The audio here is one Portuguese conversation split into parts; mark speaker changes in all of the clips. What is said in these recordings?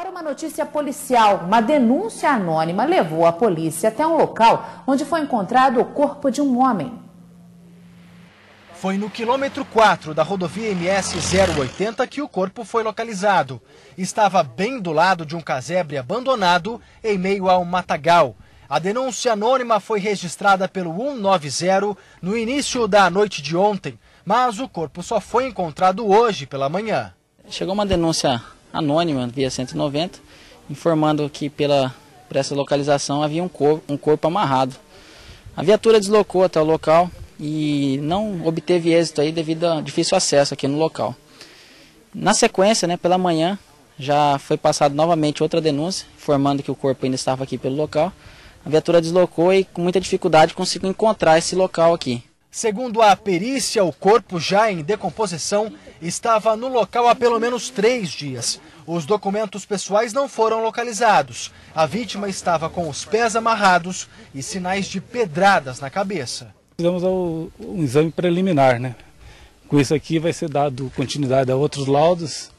Speaker 1: Agora, uma notícia policial. Uma denúncia anônima levou a polícia até um local onde foi encontrado o corpo de um homem.
Speaker 2: Foi no quilômetro 4 da rodovia MS 080 que o corpo foi localizado. Estava bem do lado de um casebre abandonado em meio a um matagal. A denúncia anônima foi registrada pelo 190 no início da noite de ontem, mas o corpo só foi encontrado hoje
Speaker 3: pela manhã. Chegou uma denúncia anônima via 190, informando que pela, por essa localização havia um corpo, um corpo amarrado. A viatura deslocou até o local e não obteve êxito aí devido a difícil acesso aqui no local. Na sequência, né, pela manhã, já foi passada novamente outra denúncia, informando que o corpo ainda estava aqui pelo local. A viatura deslocou e com muita dificuldade conseguiu encontrar esse
Speaker 2: local aqui. Segundo a perícia, o corpo, já em decomposição, estava no local há pelo menos três dias. Os documentos pessoais não foram localizados. A vítima estava com os pés amarrados e sinais de pedradas na cabeça.
Speaker 4: Fizemos um exame preliminar, né? Com isso aqui vai ser dado continuidade a outros laudos,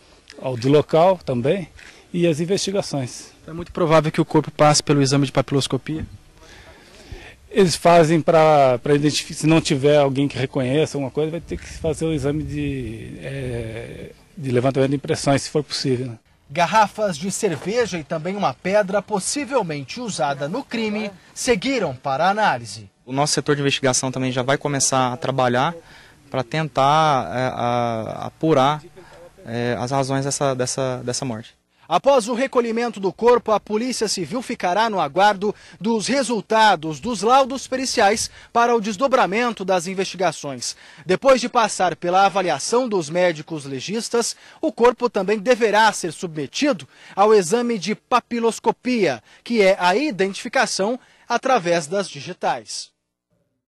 Speaker 4: ao do local também, e as investigações. É muito provável que o corpo passe pelo exame de papiloscopia? eles fazem para identificar, se não tiver alguém que reconheça alguma coisa, vai ter que fazer o exame de, é, de levantamento de impressões, se for possível. Né?
Speaker 2: Garrafas de
Speaker 4: cerveja e também uma
Speaker 2: pedra possivelmente usada no crime seguiram para análise.
Speaker 1: O nosso setor de investigação também já vai começar a trabalhar para tentar é, a, apurar é, as razões dessa, dessa, dessa morte.
Speaker 2: Após o recolhimento do corpo, a Polícia Civil ficará no aguardo dos resultados dos laudos periciais para o desdobramento das investigações. Depois de passar pela avaliação dos médicos legistas, o corpo também deverá ser submetido ao exame de papiloscopia, que é a identificação através das digitais.